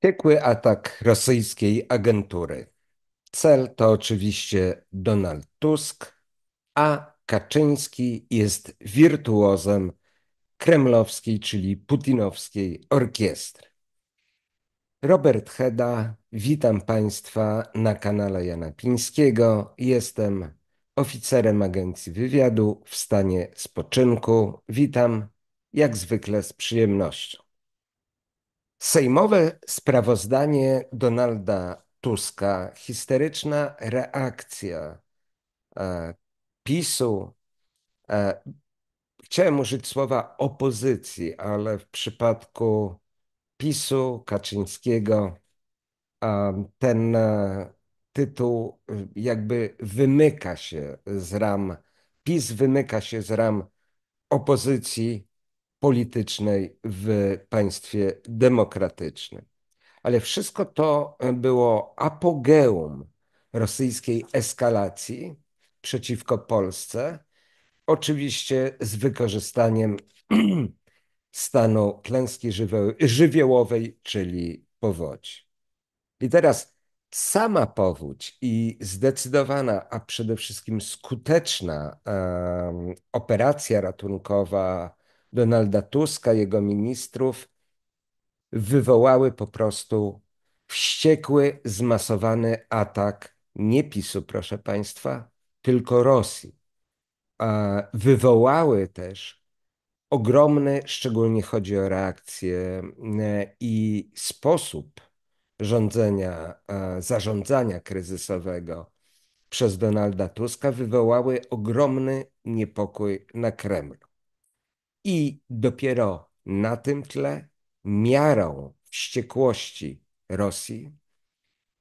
Piekły atak rosyjskiej agentury. Cel to oczywiście Donald Tusk, a Kaczyński jest wirtuozem kremlowskiej, czyli putinowskiej orkiestry. Robert Heda, witam Państwa na kanale Jana Pińskiego. Jestem oficerem Agencji Wywiadu w stanie spoczynku. Witam jak zwykle z przyjemnością. Sejmowe sprawozdanie Donalda Tuska, historyczna reakcja e, PiSu. E, chciałem użyć słowa opozycji, ale w przypadku PiSu Kaczyńskiego e, ten e, tytuł e, jakby wymyka się z ram. PiS wymyka się z ram opozycji politycznej w państwie demokratycznym. Ale wszystko to było apogeum rosyjskiej eskalacji przeciwko Polsce, oczywiście z wykorzystaniem stanu klęski żywiołowej, czyli powodzi. I teraz sama powódź i zdecydowana, a przede wszystkim skuteczna operacja ratunkowa Donalda Tuska, jego ministrów, wywołały po prostu wściekły, zmasowany atak nie PiSu, proszę Państwa, tylko Rosji. Wywołały też ogromny, szczególnie chodzi o reakcję e, i sposób rządzenia, e, zarządzania kryzysowego przez Donalda Tuska, wywołały ogromny niepokój na Kremlu. I dopiero na tym tle miarą wściekłości Rosji,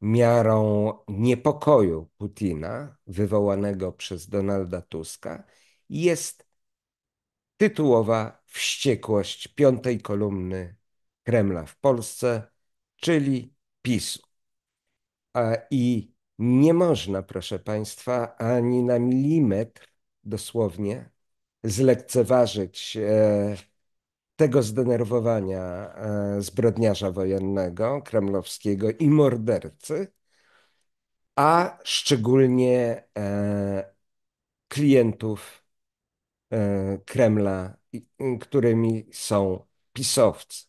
miarą niepokoju Putina wywołanego przez Donalda Tuska jest tytułowa wściekłość piątej kolumny Kremla w Polsce, czyli PiSu. I nie można, proszę Państwa, ani na milimetr dosłownie zlekceważyć e, tego zdenerwowania e, zbrodniarza wojennego, kremlowskiego i mordercy, a szczególnie e, klientów Kremla, którymi są pisowcy.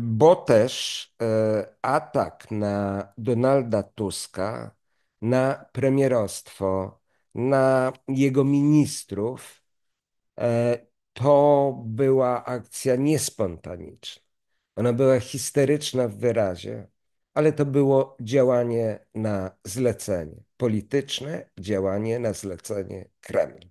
Bo też atak na Donalda Tuska, na premierostwo, na jego ministrów, E, to była akcja niespontaniczna. Ona była histeryczna w wyrazie, ale to było działanie na zlecenie polityczne, działanie na zlecenie Kremla.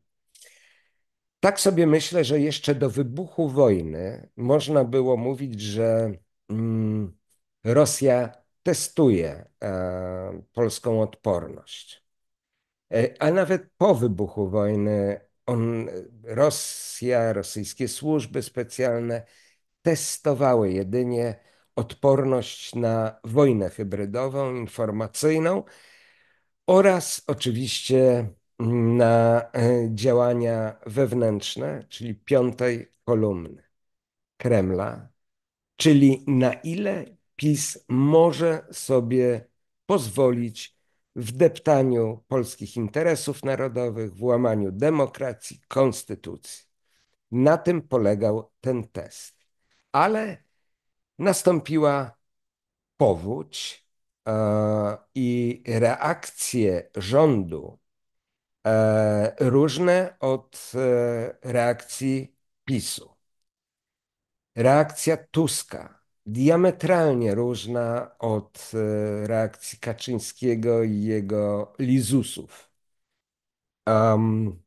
Tak sobie myślę, że jeszcze do wybuchu wojny można było mówić, że mm, Rosja testuje e, polską odporność. E, a nawet po wybuchu wojny on, Rosja, rosyjskie służby specjalne testowały jedynie odporność na wojnę hybrydową, informacyjną oraz oczywiście na e, działania wewnętrzne, czyli piątej kolumny Kremla, czyli na ile PiS może sobie pozwolić w deptaniu polskich interesów narodowych, w łamaniu demokracji, konstytucji. Na tym polegał ten test. Ale nastąpiła powódź e, i reakcje rządu e, różne od e, reakcji PiSu. Reakcja Tuska diametralnie różna od e, reakcji Kaczyńskiego i jego lizusów. Um,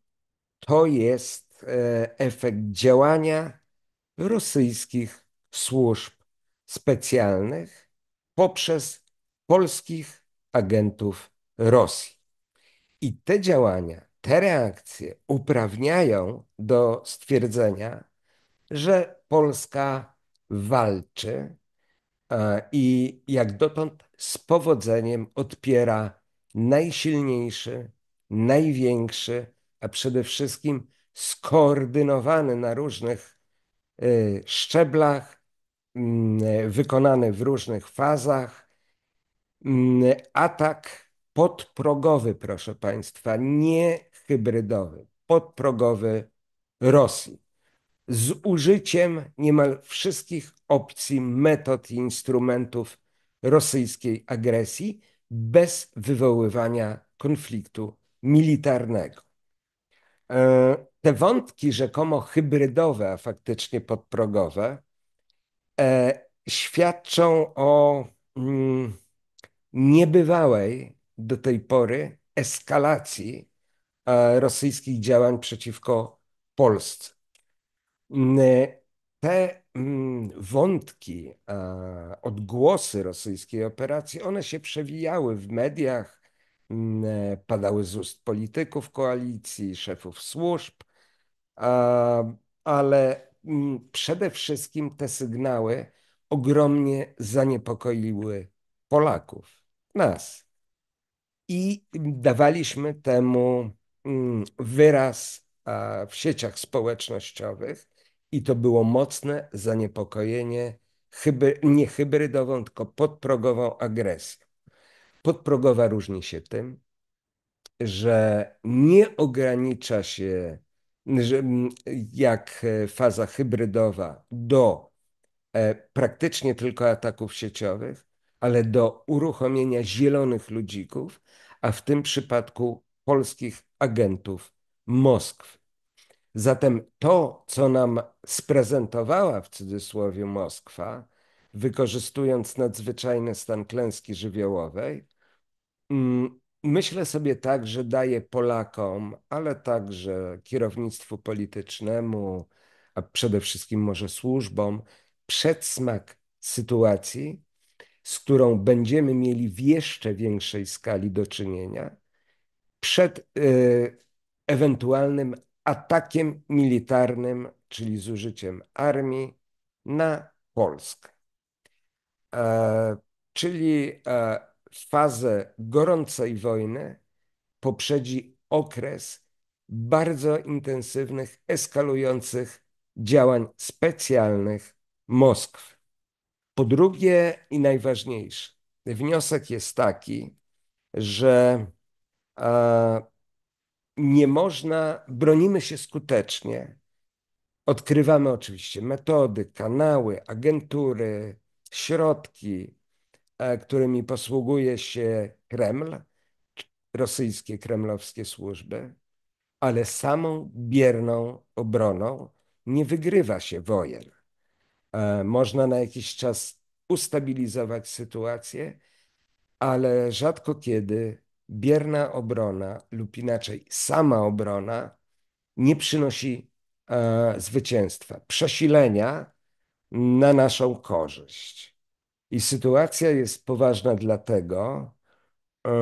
to jest e, efekt działania rosyjskich służb specjalnych poprzez polskich agentów Rosji. I te działania, te reakcje uprawniają do stwierdzenia, że Polska walczy e, i jak dotąd z powodzeniem odpiera najsilniejszy, największy, a przede wszystkim skoordynowany na różnych e, szczeblach, e, wykonany w różnych fazach atak podprogowy, proszę Państwa, nie hybrydowy, podprogowy Rosji z użyciem niemal wszystkich opcji, metod i instrumentów rosyjskiej agresji bez wywoływania konfliktu militarnego. E, te wątki rzekomo hybrydowe, a faktycznie podprogowe, e, świadczą o mm, niebywałej do tej pory eskalacji e, rosyjskich działań przeciwko Polsce. Te mm, wątki, odgłosy rosyjskiej operacji, one się przewijały w mediach, padały z ust polityków koalicji, szefów służb, ale mm, przede wszystkim te sygnały ogromnie zaniepokoiły Polaków, nas. I dawaliśmy temu mm, wyraz w sieciach społecznościowych i to było mocne zaniepokojenie hybry, nie hybrydową, tylko podprogową agresją. Podprogowa różni się tym, że nie ogranicza się, że, mm, jak e, faza hybrydowa, do e, praktycznie tylko ataków sieciowych, ale do uruchomienia zielonych ludzików, a w tym przypadku polskich agentów Moskwy. Zatem to, co nam sprezentowała w cudzysłowie Moskwa, wykorzystując nadzwyczajny stan klęski żywiołowej, mm, myślę sobie tak, że daje Polakom, ale także kierownictwu politycznemu, a przede wszystkim może służbom, przedsmak sytuacji, z którą będziemy mieli w jeszcze większej skali do czynienia przed y, ewentualnym atakiem militarnym, czyli z użyciem armii na Polskę. E, czyli e, fazę gorącej wojny poprzedzi okres bardzo intensywnych, eskalujących działań specjalnych Moskwy. Po drugie i najważniejszy, wniosek jest taki, że e, nie można, bronimy się skutecznie. Odkrywamy oczywiście metody, kanały, agentury, środki, e, którymi posługuje się Kreml, rosyjskie kremlowskie służby, ale samą bierną obroną nie wygrywa się wojen. E, można na jakiś czas ustabilizować sytuację, ale rzadko kiedy bierna obrona lub inaczej sama obrona nie przynosi e, zwycięstwa, przesilenia na naszą korzyść. I sytuacja jest poważna dlatego, e,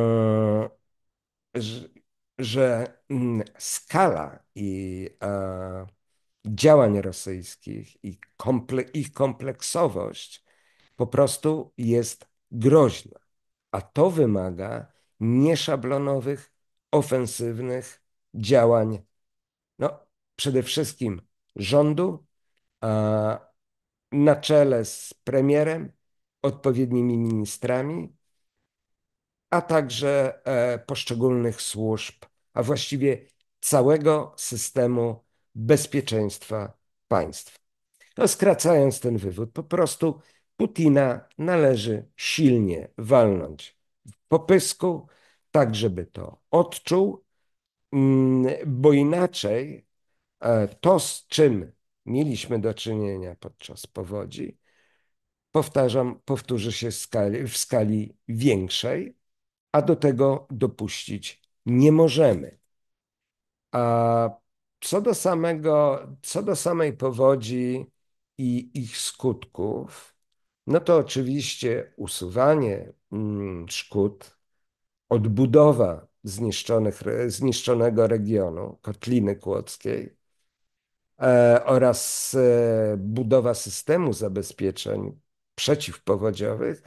że, że mm, skala i e, działań rosyjskich i komple ich kompleksowość po prostu jest groźna, a to wymaga nieszablonowych, ofensywnych działań, no, przede wszystkim rządu, a na czele z premierem, odpowiednimi ministrami, a także e, poszczególnych służb, a właściwie całego systemu bezpieczeństwa państw. To skracając ten wywód, po prostu Putina należy silnie walnąć popysku, tak żeby to odczuł, mm, bo inaczej e, to, z czym mieliśmy do czynienia podczas powodzi, powtarzam, powtórzy się w skali, w skali większej, a do tego dopuścić nie możemy. A co do, samego, co do samej powodzi i ich skutków, no to oczywiście usuwanie Mm, szkód, odbudowa zniszczonych, zniszczonego regionu, Kotliny Kłodzkiej e, oraz e, budowa systemu zabezpieczeń przeciwpowodziowych,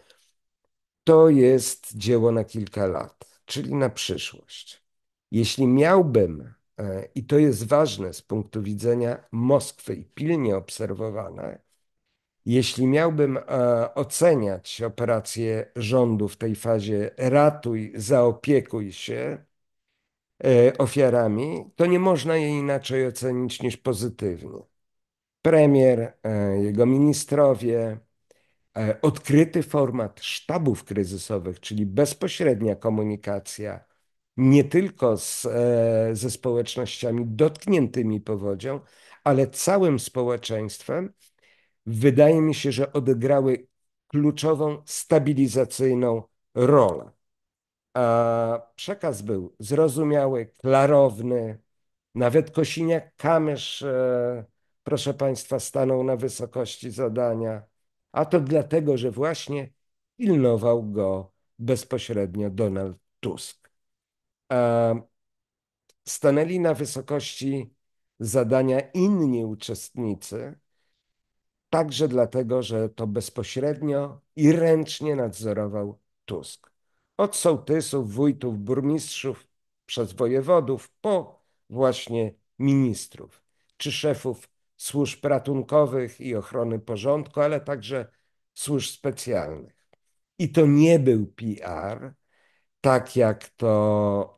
to jest dzieło na kilka lat, czyli na przyszłość. Jeśli miałbym, e, i to jest ważne z punktu widzenia Moskwy i pilnie obserwowane, jeśli miałbym e, oceniać operację rządu w tej fazie ratuj, zaopiekuj się e, ofiarami, to nie można jej inaczej ocenić niż pozytywnie. Premier, e, jego ministrowie, odkryty format sztabów kryzysowych, czyli bezpośrednia komunikacja nie tylko z, ze społecznościami dotkniętymi powodzią, ale całym społeczeństwem wydaje mi się, że odegrały kluczową, stabilizacyjną rolę. A przekaz był zrozumiały, klarowny, nawet Kosiniak-Kamysz, e, proszę Państwa, stanął na wysokości zadania, a to dlatego, że właśnie pilnował go bezpośrednio Donald Tusk. E, stanęli na wysokości zadania inni uczestnicy, Także dlatego, że to bezpośrednio i ręcznie nadzorował Tusk. Od sołtysów, wójtów, burmistrzów, przez wojewodów, po właśnie ministrów, czy szefów służb ratunkowych i ochrony porządku, ale także służb specjalnych. I to nie był PR, tak jak to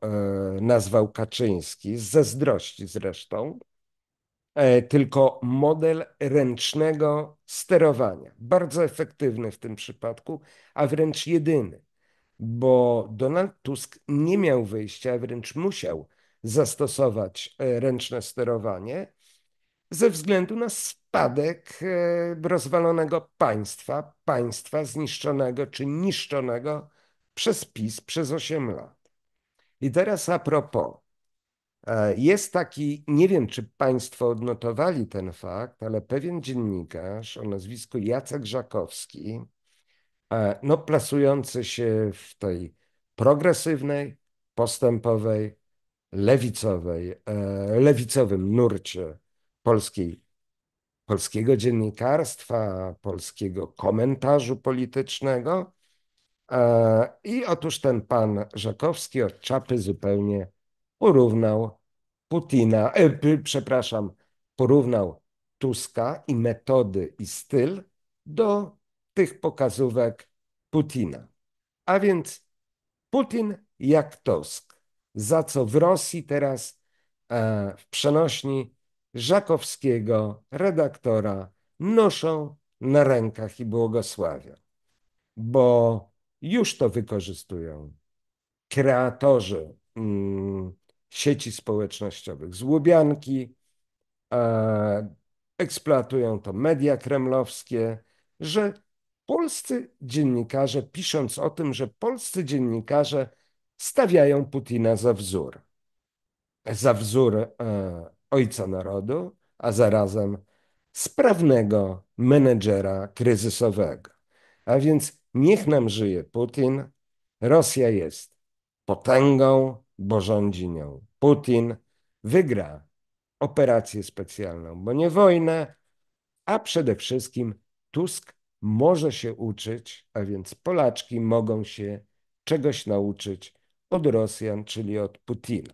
e, nazwał Kaczyński, ze zdrości zresztą, E, tylko model ręcznego sterowania. Bardzo efektywny w tym przypadku, a wręcz jedyny, bo Donald Tusk nie miał wyjścia, a wręcz musiał zastosować e, ręczne sterowanie ze względu na spadek e, rozwalonego państwa, państwa zniszczonego czy niszczonego przez PiS przez 8 lat. I teraz a propos E, jest taki, nie wiem czy Państwo odnotowali ten fakt, ale pewien dziennikarz o nazwisku Jacek Żakowski, e, no plasujący się w tej progresywnej, postępowej, lewicowej, e, lewicowym nurcie polskiej, polskiego dziennikarstwa, polskiego komentarzu politycznego. I otóż ten pan Żakowski od czapy zupełnie porównał Putina, e, przepraszam, porównał Tuska i metody i styl do tych pokazówek Putina. A więc Putin jak Tusk, za co w Rosji teraz e, w przenośni Żakowskiego, redaktora, noszą na rękach i błogosławią, bo już to wykorzystują kreatorzy mm, sieci społecznościowych. Z Łubianki e, eksploatują to media kremlowskie, że polscy dziennikarze, pisząc o tym, że polscy dziennikarze stawiają Putina za wzór. Za wzór e, ojca narodu, a zarazem sprawnego menedżera kryzysowego. A więc niech nam żyje Putin. Rosja jest potęgą, bo rządzi nią. Putin wygra operację specjalną, bo nie wojnę, a przede wszystkim Tusk może się uczyć, a więc Polaczki mogą się czegoś nauczyć od Rosjan, czyli od Putina.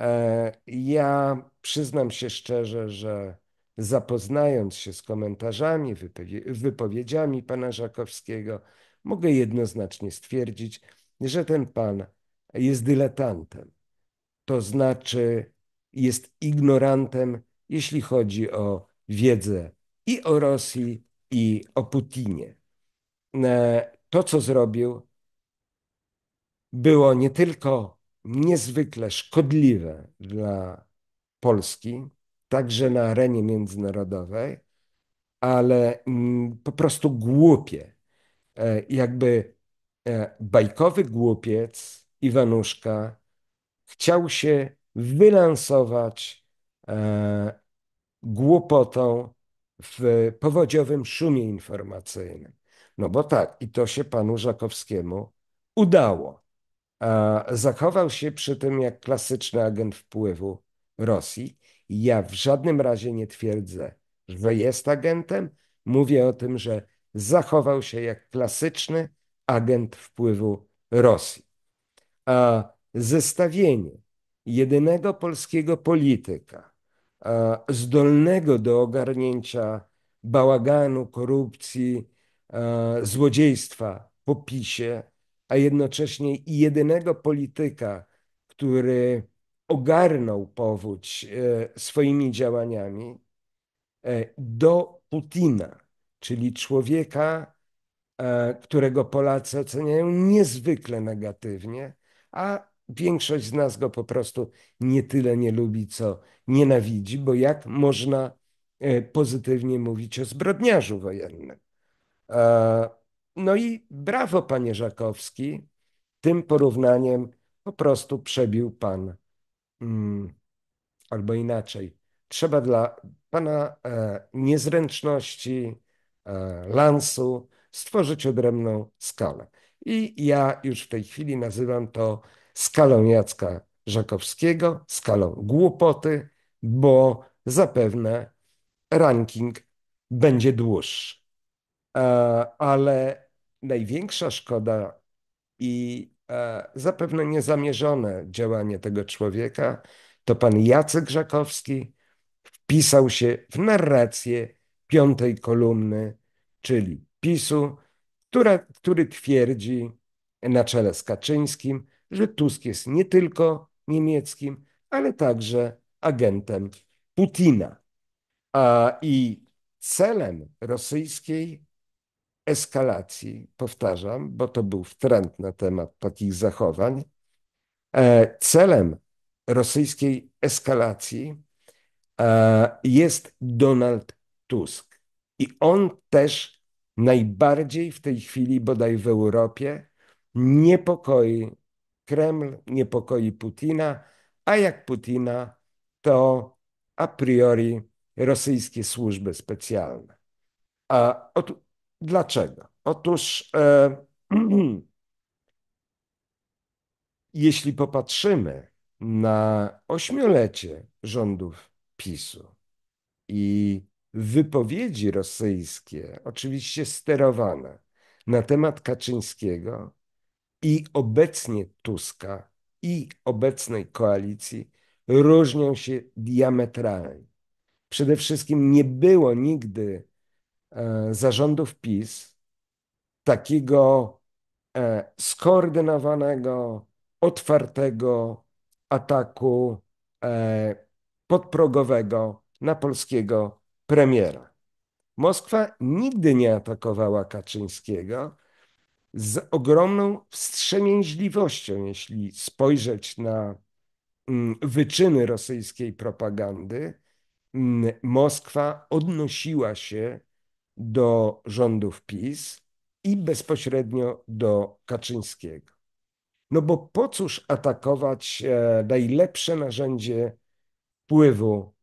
E, ja przyznam się szczerze, że zapoznając się z komentarzami, wypowiedziami pana Żakowskiego, mogę jednoznacznie stwierdzić, że ten pan jest dyletantem, to znaczy jest ignorantem, jeśli chodzi o wiedzę i o Rosji, i o Putinie. E, to, co zrobił, było nie tylko niezwykle szkodliwe dla Polski, także na arenie międzynarodowej, ale mm, po prostu głupie. E, jakby e, bajkowy głupiec Iwanuszka chciał się wylansować e, głupotą w powodziowym szumie informacyjnym. No bo tak, i to się panu Żakowskiemu udało. E, zachował się przy tym jak klasyczny agent wpływu Rosji. Ja w żadnym razie nie twierdzę, że jest agentem. Mówię o tym, że zachował się jak klasyczny agent wpływu Rosji a zestawienie jedynego polskiego polityka, zdolnego do ogarnięcia bałaganu, korupcji, złodziejstwa po PiSie, a jednocześnie jedynego polityka, który ogarnął powódź e, swoimi działaniami, e, do Putina, czyli człowieka, e, którego Polacy oceniają niezwykle negatywnie, a większość z nas go po prostu nie tyle nie lubi, co nienawidzi, bo jak można e, pozytywnie mówić o zbrodniarzu wojennym? E, no i brawo, panie Żakowski, tym porównaniem po prostu przebił pan, mm, albo inaczej, trzeba dla pana e, niezręczności, lansu stworzyć odrębną skalę. I ja już w tej chwili nazywam to skalą Jacka Żakowskiego, skalą głupoty, bo zapewne ranking będzie dłuższy. E, ale największa szkoda i e, zapewne niezamierzone działanie tego człowieka to pan Jacek Żakowski wpisał się w narrację piątej kolumny, czyli PiSu, która, który twierdzi na czele z Kaczyńskim, że Tusk jest nie tylko niemieckim, ale także agentem Putina. A, I celem rosyjskiej eskalacji, powtarzam, bo to był wtręt na temat takich zachowań, e, celem rosyjskiej eskalacji e, jest Donald Tusk. I on też najbardziej w tej chwili, bodaj w Europie, niepokoi Kreml, niepokoi Putina, a jak Putina, to a priori rosyjskie służby specjalne. A dlaczego? Otóż, e, jeśli popatrzymy na ośmiolecie rządów PiSu i wypowiedzi rosyjskie, oczywiście sterowane, na temat Kaczyńskiego i obecnie Tuska i obecnej koalicji różnią się diametralnie. Przede wszystkim nie było nigdy e, zarządów PiS takiego e, skoordynowanego, otwartego ataku e, podprogowego na polskiego premiera. Moskwa nigdy nie atakowała Kaczyńskiego z ogromną wstrzemięźliwością, jeśli spojrzeć na mm, wyczyny rosyjskiej propagandy. Mm, Moskwa odnosiła się do rządów PiS i bezpośrednio do Kaczyńskiego. No bo po cóż atakować e, najlepsze narzędzie wpływu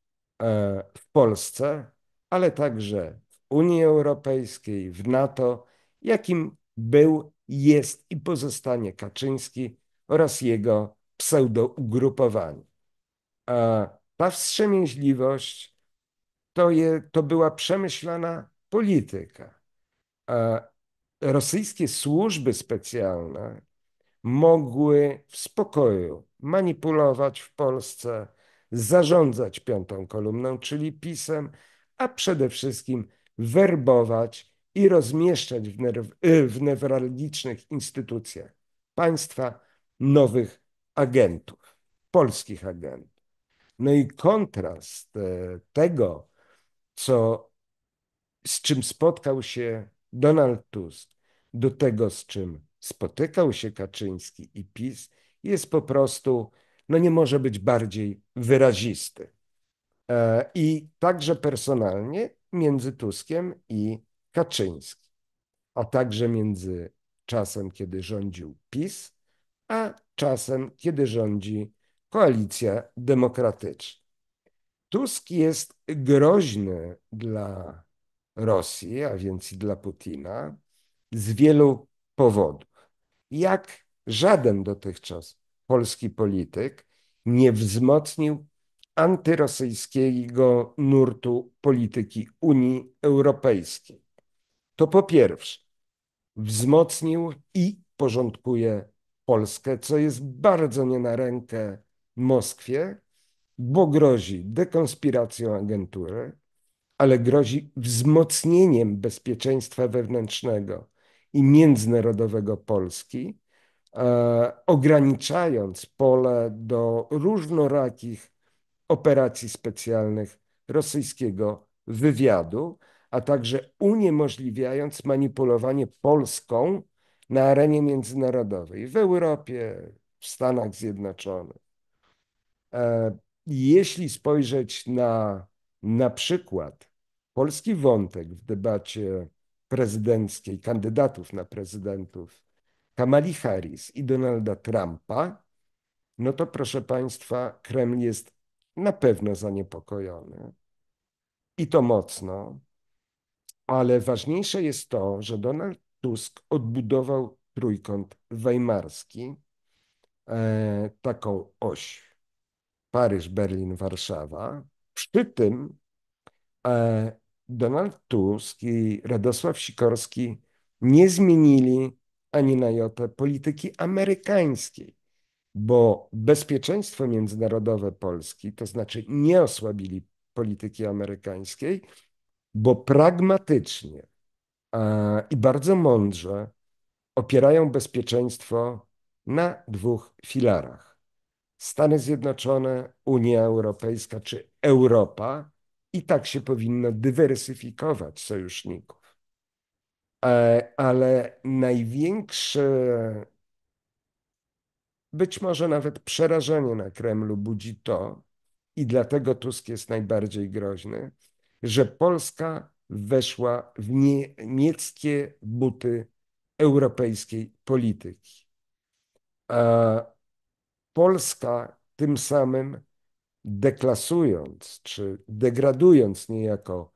E, w Polsce, ale także w Unii Europejskiej, w NATO, jakim był, jest i pozostanie Kaczyński oraz jego pseudougrupowanie. E, ta wstrzemięźliwość to, je, to była przemyślana polityka. E, rosyjskie służby specjalne mogły w spokoju manipulować w Polsce, zarządzać piątą kolumną, czyli pisem, a przede wszystkim werbować i rozmieszczać w, y, w newralgicznych instytucjach państwa nowych agentów, polskich agentów. No i kontrast e, tego, co, z czym spotkał się Donald Tusk, do tego, z czym spotykał się Kaczyński i PiS, jest po prostu no nie może być bardziej wyrazisty. E, I także personalnie między Tuskiem i Kaczyńskim, a także między czasem, kiedy rządził PiS, a czasem, kiedy rządzi koalicja demokratyczna. Tusk jest groźny dla Rosji, a więc i dla Putina, z wielu powodów. Jak żaden dotychczas polski polityk nie wzmocnił antyrosyjskiego nurtu polityki Unii Europejskiej. To po pierwsze, wzmocnił i porządkuje Polskę, co jest bardzo nie na rękę Moskwie, bo grozi dekonspiracją agentury, ale grozi wzmocnieniem bezpieczeństwa wewnętrznego i międzynarodowego Polski E, ograniczając pole do różnorakich operacji specjalnych rosyjskiego wywiadu, a także uniemożliwiając manipulowanie Polską na arenie międzynarodowej w Europie, w Stanach Zjednoczonych. E, jeśli spojrzeć na na przykład polski wątek w debacie prezydenckiej, kandydatów na prezydentów Kamali Harris i Donalda Trumpa, no to proszę Państwa, Kreml jest na pewno zaniepokojony i to mocno, ale ważniejsze jest to, że Donald Tusk odbudował trójkąt weimarski, e, taką oś Paryż, Berlin, Warszawa. Przy tym e, Donald Tusk i Radosław Sikorski nie zmienili ani na jotę polityki amerykańskiej, bo bezpieczeństwo międzynarodowe Polski, to znaczy nie osłabili polityki amerykańskiej, bo pragmatycznie i bardzo mądrze opierają bezpieczeństwo na dwóch filarach. Stany Zjednoczone, Unia Europejska czy Europa i tak się powinno dywersyfikować sojuszników. E, ale największe być może nawet przerażenie na Kremlu budzi to, i dlatego Tusk jest najbardziej groźny, że Polska weszła w niemieckie buty europejskiej polityki. A e, Polska tym samym deklasując czy degradując niejako,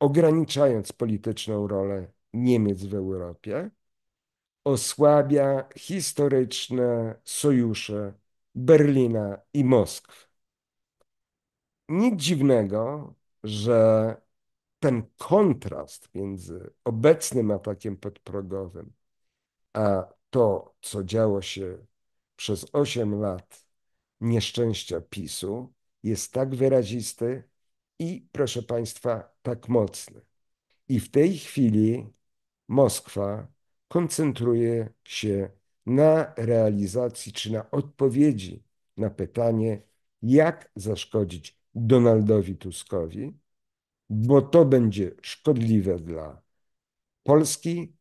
ograniczając polityczną rolę Niemiec w Europie, osłabia historyczne sojusze Berlina i Moskwy. Nic dziwnego, że ten kontrast między obecnym atakiem podprogowym a to, co działo się przez 8 lat nieszczęścia PiSu, jest tak wyrazisty i, proszę Państwa, tak mocny. I w tej chwili Moskwa koncentruje się na realizacji czy na odpowiedzi na pytanie, jak zaszkodzić Donaldowi Tuskowi, bo to będzie szkodliwe dla Polski,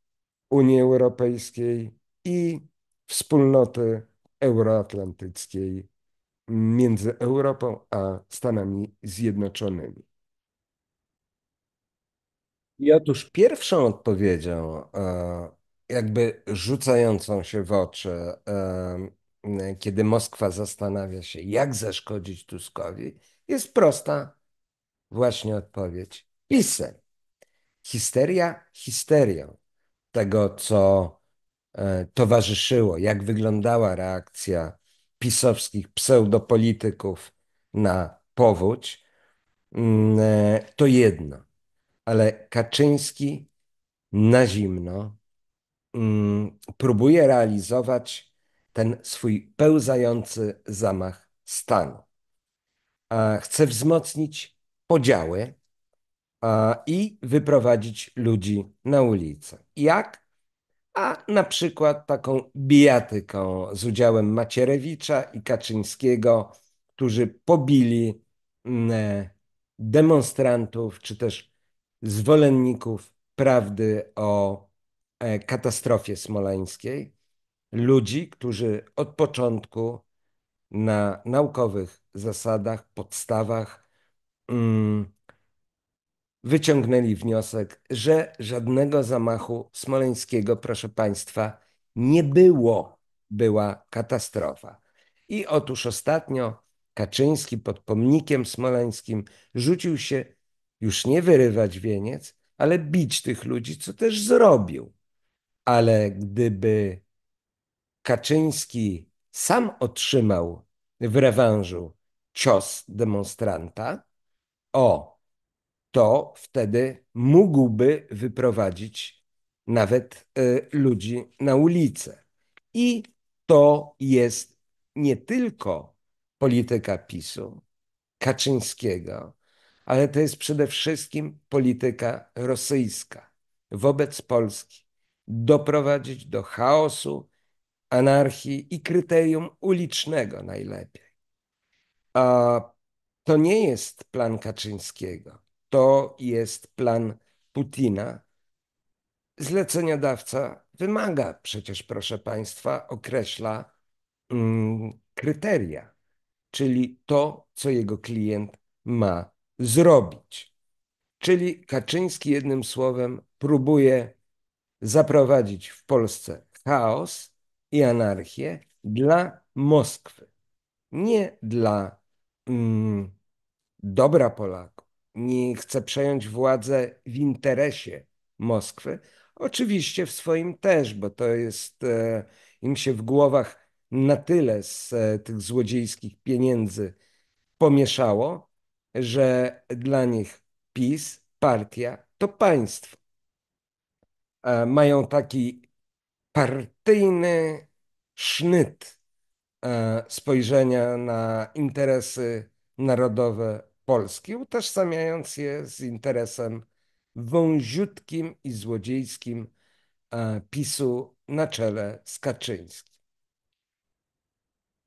Unii Europejskiej i wspólnoty euroatlantyckiej między Europą a Stanami Zjednoczonymi. I otóż pierwszą odpowiedzią, e, jakby rzucającą się w oczy, e, kiedy Moskwa zastanawia się, jak zaszkodzić Tuskowi, jest prosta właśnie odpowiedź: pisem. Histeria histerią tego, co e, towarzyszyło, jak wyglądała reakcja pisowskich pseudopolityków na powódź, mm, to jedno ale Kaczyński na zimno mm, próbuje realizować ten swój pełzający zamach stanu. Chce wzmocnić podziały i wyprowadzić ludzi na ulicę. Jak? A na przykład taką bijatyką z udziałem Macierewicza i Kaczyńskiego, którzy pobili mm, e, demonstrantów czy też zwolenników prawdy o e, katastrofie smoleńskiej, ludzi, którzy od początku na naukowych zasadach, podstawach mm, wyciągnęli wniosek, że żadnego zamachu smoleńskiego, proszę Państwa, nie było. Była katastrofa. I otóż ostatnio Kaczyński pod pomnikiem smoleńskim rzucił się już nie wyrywać wieniec, ale bić tych ludzi, co też zrobił. Ale gdyby Kaczyński sam otrzymał w rewanżu cios demonstranta, o, to wtedy mógłby wyprowadzić nawet y, ludzi na ulicę. I to jest nie tylko polityka PiSu, Kaczyńskiego, ale to jest przede wszystkim polityka rosyjska wobec Polski. Doprowadzić do chaosu, anarchii i kryterium ulicznego najlepiej. A to nie jest plan Kaczyńskiego, to jest plan Putina. Zleceniodawca wymaga przecież, proszę Państwa, określa mm, kryteria, czyli to, co jego klient ma zrobić. Czyli Kaczyński jednym słowem próbuje zaprowadzić w Polsce chaos i anarchię dla Moskwy, nie dla mm, dobra Polaków. Nie chce przejąć władzę w interesie Moskwy, oczywiście w swoim też, bo to jest e, im się w głowach na tyle z e, tych złodziejskich pieniędzy pomieszało, że dla nich PiS, partia to państwo. E, mają taki partyjny sznyt e, spojrzenia na interesy narodowe Polski, utożsamiając je z interesem wąziutkim i złodziejskim e, PiSu na czele z Kaczyńskim.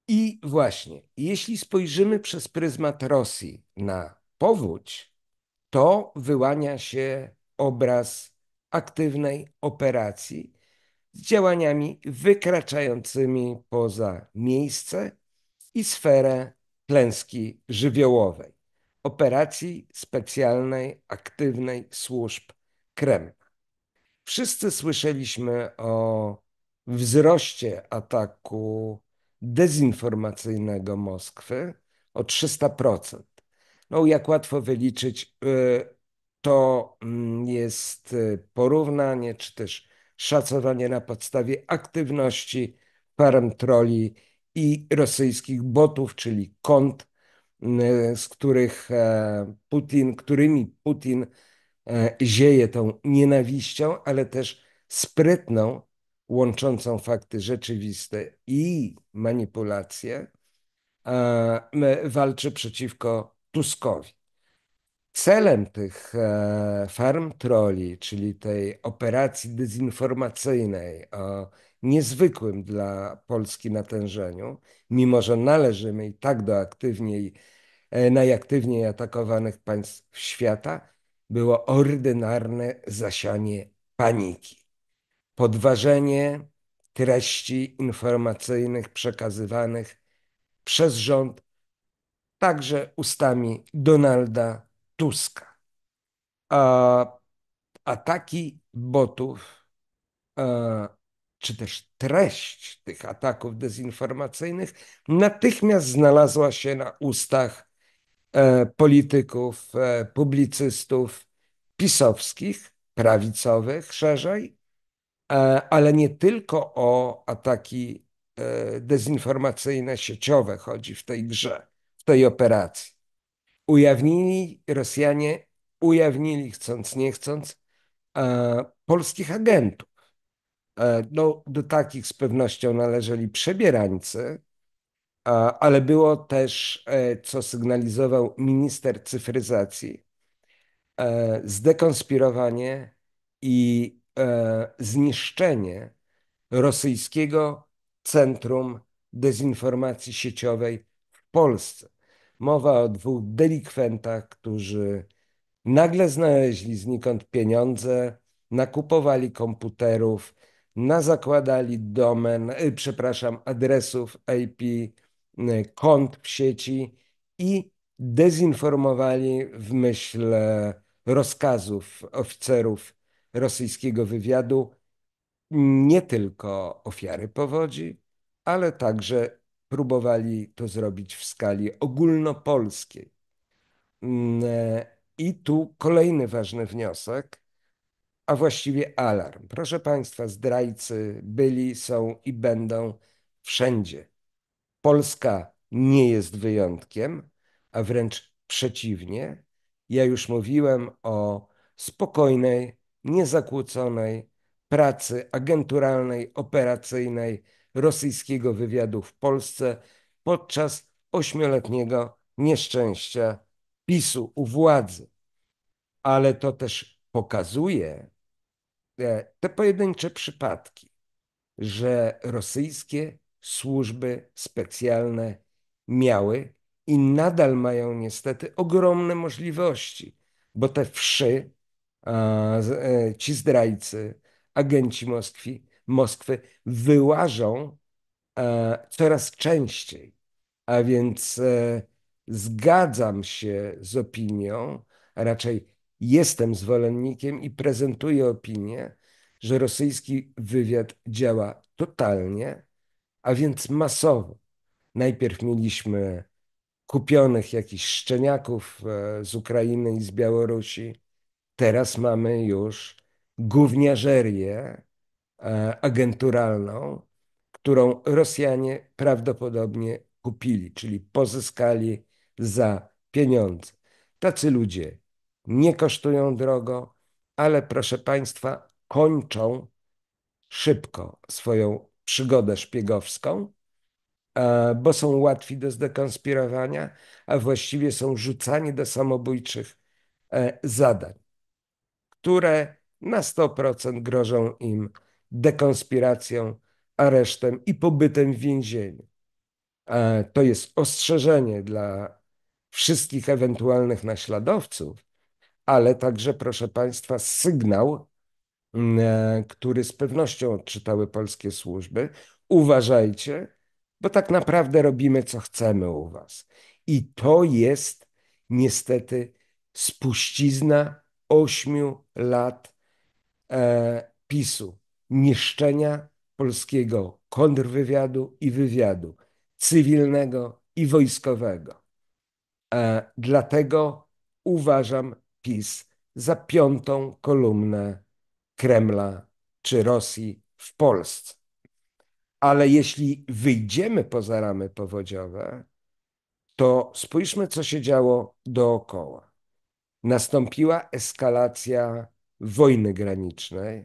I właśnie, jeśli spojrzymy przez pryzmat Rosji na powódź, to wyłania się obraz aktywnej operacji z działaniami wykraczającymi poza miejsce i sferę klęski żywiołowej, operacji specjalnej aktywnej służb Kremla. Wszyscy słyszeliśmy o wzroście ataku dezinformacyjnego Moskwy o 300%. No, jak łatwo wyliczyć, y, to mm, jest y, porównanie czy też szacowanie na podstawie aktywności farm troli i rosyjskich botów, czyli kont, mm, z których e, Putin, którymi Putin e, zieje tą nienawiścią, ale też sprytną łączącą fakty rzeczywiste i manipulacje, walczy przeciwko Tuskowi. Celem tych e, farm troli, czyli tej operacji dezinformacyjnej o niezwykłym dla Polski natężeniu, mimo że należymy i tak do aktywniej, e, najaktywniej atakowanych państw świata, było ordynarne zasianie paniki podważenie treści informacyjnych przekazywanych przez rząd, także ustami Donalda Tuska. A ataki botów, czy też treść tych ataków dezinformacyjnych natychmiast znalazła się na ustach e, polityków, e, publicystów pisowskich, prawicowych szerzej, E, ale nie tylko o ataki e, dezinformacyjne sieciowe chodzi w tej grze, w tej operacji. Ujawnili Rosjanie, ujawnili chcąc, nie chcąc, e, polskich agentów. No, do takich z pewnością należeli przebierańcy, ale było też, co sygnalizował minister cyfryzacji, zdekonspirowanie i E, zniszczenie rosyjskiego centrum dezinformacji sieciowej w Polsce. Mowa o dwóch delikwentach, którzy nagle znaleźli znikąd pieniądze, nakupowali komputerów, nazakładali domen, y, przepraszam, adresów IP, y, kont w sieci i dezinformowali w myśl rozkazów oficerów rosyjskiego wywiadu nie tylko ofiary powodzi, ale także próbowali to zrobić w skali ogólnopolskiej. Mm, e, I tu kolejny ważny wniosek, a właściwie alarm. Proszę Państwa, zdrajcy byli, są i będą wszędzie. Polska nie jest wyjątkiem, a wręcz przeciwnie. Ja już mówiłem o spokojnej, niezakłóconej pracy agenturalnej, operacyjnej rosyjskiego wywiadu w Polsce podczas ośmioletniego nieszczęścia PiSu u władzy. Ale to też pokazuje e, te, pojedyncze przypadki, że rosyjskie służby specjalne miały i nadal mają niestety ogromne możliwości, bo te wszy E, ci zdrajcy, agenci Moskwi, Moskwy wyłażą e, coraz częściej. A więc e, zgadzam się z opinią, a raczej jestem zwolennikiem i prezentuję opinię, że rosyjski wywiad działa totalnie, a więc masowo. Najpierw mieliśmy kupionych jakichś szczeniaków z Ukrainy i z Białorusi, Teraz mamy już gówniażerię e, agenturalną, którą Rosjanie prawdopodobnie kupili, czyli pozyskali za pieniądze. Tacy ludzie nie kosztują drogo, ale proszę Państwa, kończą szybko swoją przygodę szpiegowską, e, bo są łatwi do zdekonspirowania, a właściwie są rzucani do samobójczych e, zadań które na 100% grożą im dekonspiracją, aresztem i pobytem w więzieniu. E, to jest ostrzeżenie dla wszystkich ewentualnych naśladowców, ale także, proszę Państwa, sygnał, e, który z pewnością odczytały polskie służby. Uważajcie, bo tak naprawdę robimy, co chcemy u Was. I to jest niestety spuścizna ośmiu lat e, PiSu, niszczenia polskiego kontrwywiadu i wywiadu cywilnego i wojskowego. E, dlatego uważam PiS za piątą kolumnę Kremla czy Rosji w Polsce. Ale jeśli wyjdziemy poza ramy powodziowe, to spójrzmy, co się działo dookoła nastąpiła eskalacja wojny granicznej,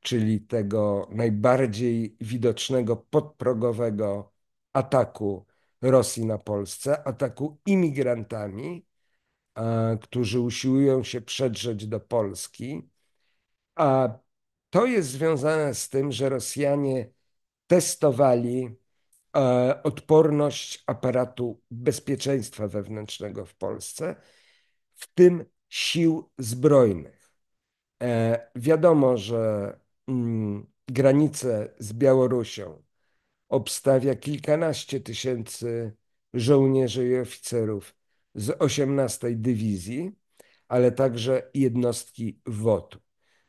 czyli tego najbardziej widocznego podprogowego ataku Rosji na Polsce, ataku imigrantami, którzy usiłują się przedrzeć do Polski. A to jest związane z tym, że Rosjanie testowali e, odporność aparatu bezpieczeństwa wewnętrznego w Polsce w tym sił zbrojnych. E, wiadomo, że mm, granice z Białorusią obstawia kilkanaście tysięcy żołnierzy i oficerów z 18 Dywizji, ale także jednostki WOT-u.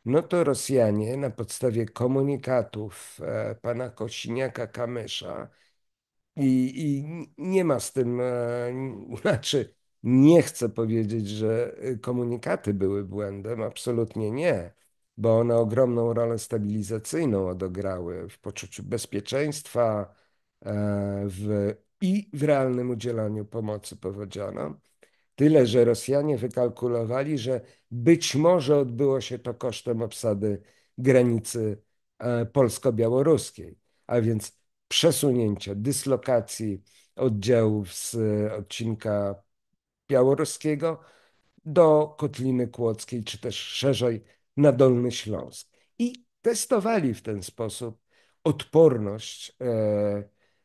No to Rosjanie na podstawie komunikatów e, pana Kosiniaka-Kamysza i, i, nie ma z tym, e, znaczy nie chcę powiedzieć, że y, komunikaty były błędem, absolutnie nie, bo one ogromną rolę stabilizacyjną odegrały w poczuciu bezpieczeństwa e, w, i w realnym udzielaniu pomocy powodziano. Tyle, że Rosjanie wykalkulowali, że być może odbyło się to kosztem obsady granicy e, polsko-białoruskiej, a więc przesunięcia, dyslokacji oddziałów z e, odcinka białoruskiego do Kotliny Kłodzkiej, czy też szerzej na Dolny Śląsk. I testowali w ten sposób odporność e,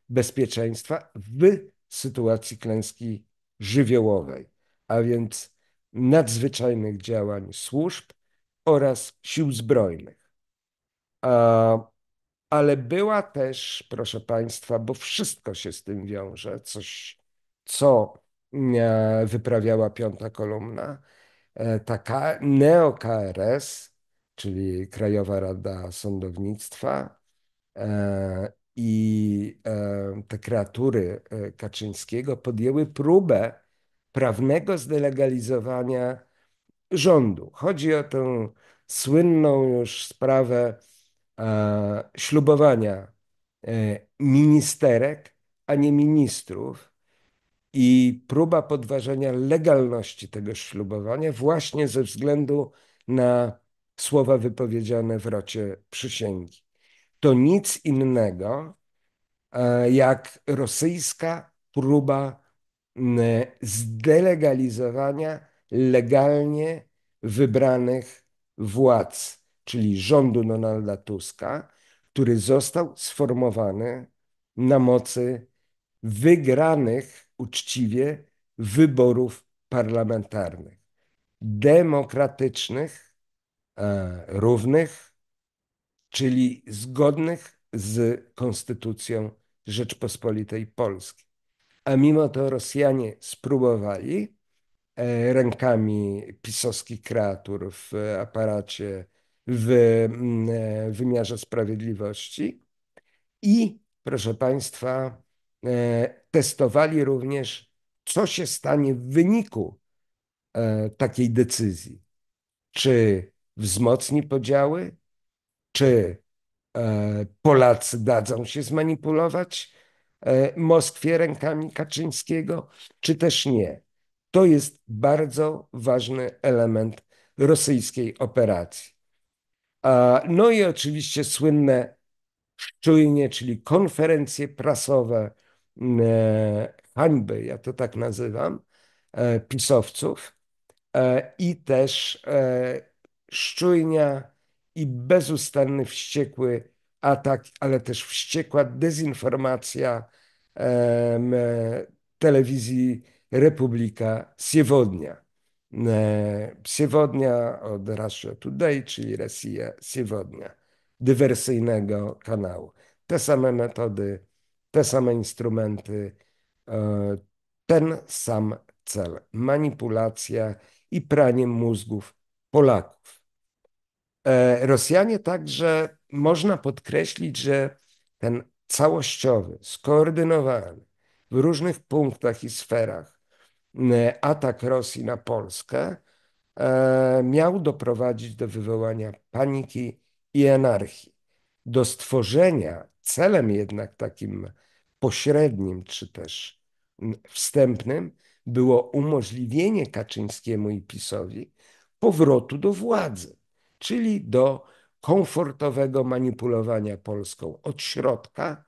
bezpieczeństwa w sytuacji klęski żywiołowej, a więc nadzwyczajnych działań służb oraz sił zbrojnych. A, ale była też, proszę Państwa, bo wszystko się z tym wiąże, coś, co wyprawiała piąta kolumna. E, taka neo-KRS, czyli Krajowa Rada Sądownictwa e, i e, te kreatury Kaczyńskiego podjęły próbę prawnego zdelegalizowania rządu. Chodzi o tę słynną już sprawę ślubowania ministerek, a nie ministrów i próba podważenia legalności tego ślubowania właśnie ze względu na słowa wypowiedziane w rocie przysięgi. To nic innego e, jak rosyjska próba zdelegalizowania legalnie wybranych władz, czyli rządu Donalda Tuska, który został sformowany na mocy wygranych uczciwie wyborów parlamentarnych, demokratycznych, e, równych, czyli zgodnych z konstytucją Rzeczpospolitej Polskiej. A mimo to Rosjanie spróbowali e, rękami pisowskich kreatur w aparacie, w e, wymiarze sprawiedliwości i, proszę Państwa, E, testowali również, co się stanie w wyniku e, takiej decyzji. Czy wzmocni podziały, czy e, Polacy dadzą się zmanipulować Moskwie rękami Kaczyńskiego, czy też nie. To jest bardzo ważny element rosyjskiej operacji. No i oczywiście słynne szczujnie, czyli konferencje prasowe, E, hańby, ja to tak nazywam, e, pisowców e, i też szczujnia i bezustanny wściekły atak, ale też wściekła dezinformacja telewizji Republika Siewodnia. Siewodnia od Russia Today, czyli Rosja Siewodnia, dywersyjnego kanału. Te same metody te same instrumenty, e, ten sam cel manipulacja i pranie mózgów Polaków. E, Rosjanie także można podkreślić, że ten całościowy, skoordynowany w różnych punktach i sferach e, atak Rosji na Polskę miał doprowadzić do wywołania paniki i anarchii, do stworzenia, celem jednak takim pośrednim czy też wstępnym było umożliwienie Kaczyńskiemu i PiSowi powrotu do władzy, czyli do komfortowego manipulowania Polską od środka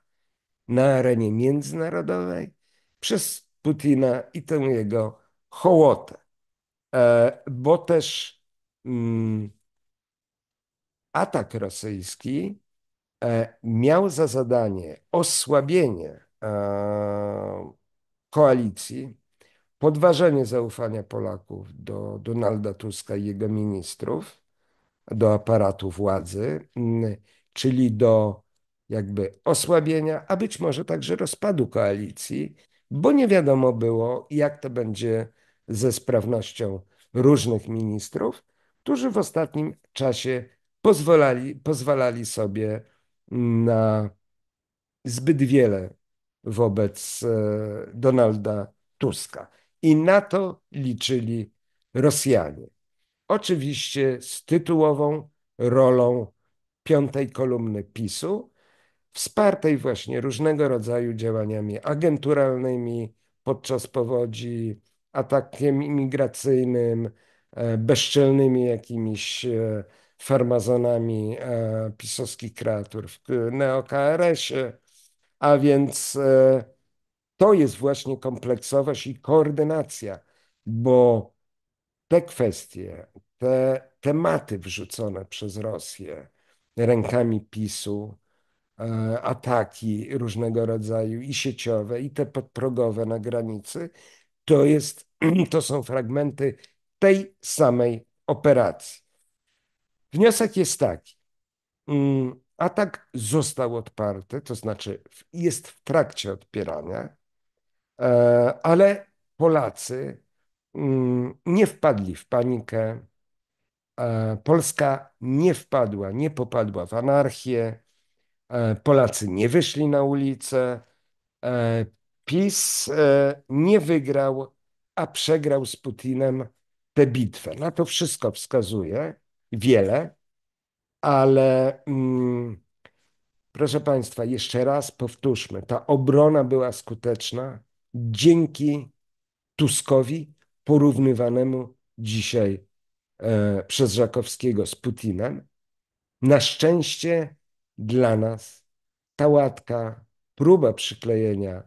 na arenie międzynarodowej przez Putina i tę jego hołotę. E, bo też mm, atak rosyjski e, miał za zadanie osłabienie E, koalicji, podważenie zaufania Polaków do Donalda Tuska i jego ministrów, do aparatu władzy, czyli do jakby osłabienia, a być może także rozpadu koalicji, bo nie wiadomo było, jak to będzie ze sprawnością różnych ministrów, którzy w ostatnim czasie pozwalali, pozwalali sobie na zbyt wiele wobec e, Donalda Tuska. I na to liczyli Rosjanie. Oczywiście z tytułową rolą piątej kolumny PiSu, wspartej właśnie różnego rodzaju działaniami agenturalnymi podczas powodzi, atakiem imigracyjnym, e, bezczelnymi jakimiś e, farmazonami pisowskich kreatur w neokrs a więc e, to jest właśnie kompleksowość i koordynacja, bo te kwestie, te tematy wrzucone przez Rosję rękami PiSu, e, ataki różnego rodzaju i sieciowe, i te podprogowe na granicy, to, jest, to są fragmenty tej samej operacji. Wniosek jest taki. Mm, Atak został odparty, to znaczy jest w trakcie odpierania, e, ale Polacy mm, nie wpadli w panikę. E, Polska nie wpadła, nie popadła w anarchię. E, Polacy nie wyszli na ulicę. PiS nie wygrał, a przegrał z Putinem tę bitwę. Na to wszystko wskazuje wiele, ale mm, proszę Państwa, jeszcze raz powtórzmy, ta obrona była skuteczna dzięki Tuskowi porównywanemu dzisiaj e, przez Żakowskiego z Putinem. Na szczęście dla nas ta łatka, próba przyklejenia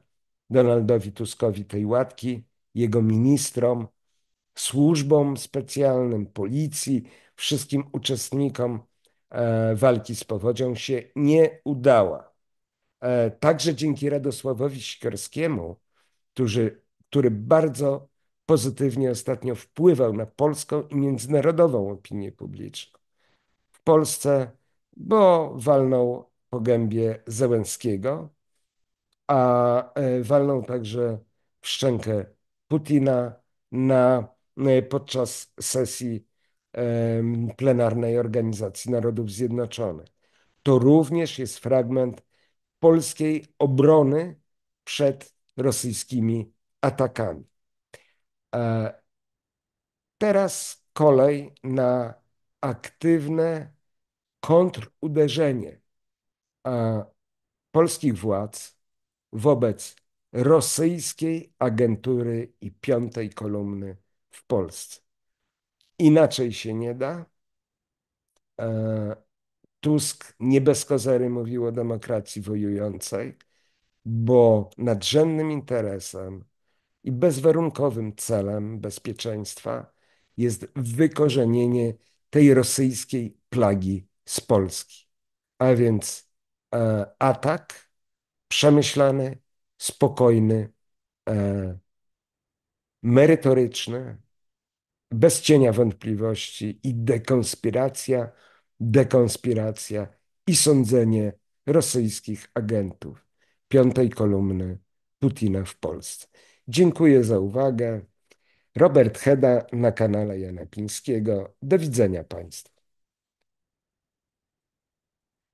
Donaldowi Tuskowi tej łatki, jego ministrom, służbom specjalnym, policji, wszystkim uczestnikom E, walki z powodzią się nie udała. E, także dzięki Radosławowi Sikorskiemu, który, który bardzo pozytywnie ostatnio wpływał na polską i międzynarodową opinię publiczną. W Polsce, bo walnął po gębie Zełęckiego, a e, walnął także w szczękę Putina na, podczas sesji plenarnej Organizacji Narodów Zjednoczonych. To również jest fragment polskiej obrony przed rosyjskimi atakami. E, teraz kolej na aktywne kontruderzenie e, polskich władz wobec rosyjskiej agentury i piątej kolumny w Polsce inaczej się nie da. E, Tusk nie bez kozery mówił o demokracji wojującej, bo nadrzędnym interesem i bezwarunkowym celem bezpieczeństwa jest wykorzenienie tej rosyjskiej plagi z Polski. A więc e, atak przemyślany, spokojny, e, merytoryczny, bez cienia wątpliwości i dekonspiracja, dekonspiracja i sądzenie rosyjskich agentów piątej kolumny Putina w Polsce. Dziękuję za uwagę. Robert Heda na kanale Jana Pińskiego. Do widzenia Państwu.